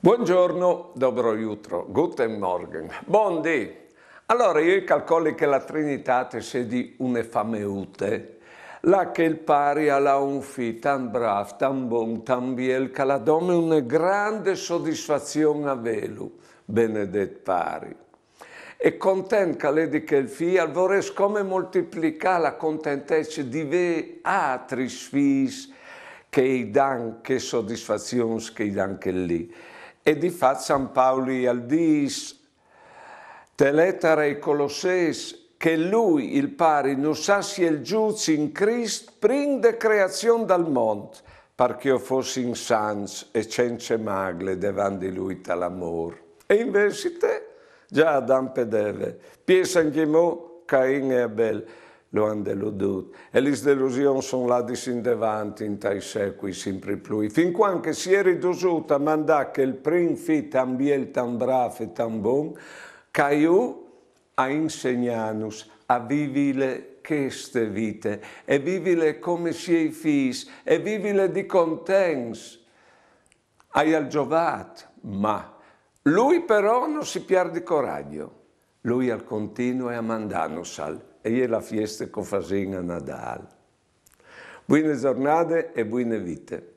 Buongiorno, dobro jutro, guten morgen, buon day. Allora io calcoli che la Trinitate sia di un'effameute, la che il pari alla unfi tan brav, tan bon, tan biel, che la dome una grande soddisfazione a velu, benedet pari. E contenta lei che il figlio vorrei come moltiplicare la contentezza di ve altri figli che i dan, che soddisfazioni che i dan che lì e di fatto San Paolo al dis, te lettera ai che lui, il pari, non sa se il giudice in Cristo prende creazione dal mondo, perché io fossi in sans e cence magle davanti lui tal'amor. E invece te, già Adam pedeve, piesa anche mo, Cain e Abel lo l'Oande Lodut. E le delusioni sono là di sindevanti in tai secoli sempre più. Fin quando si è ridosuta a mandare che il principe tan biel, tan bravo e tan buon, che io a insegnanus a vivere queste vite, e vivere come si è fis, e vivere di contens. Hai al giovat, ma lui però non si perde coraggio. Lui al continuo è a mandánosal e è la fiesta che facciamo a Nadal. Buone giornate e buone vite.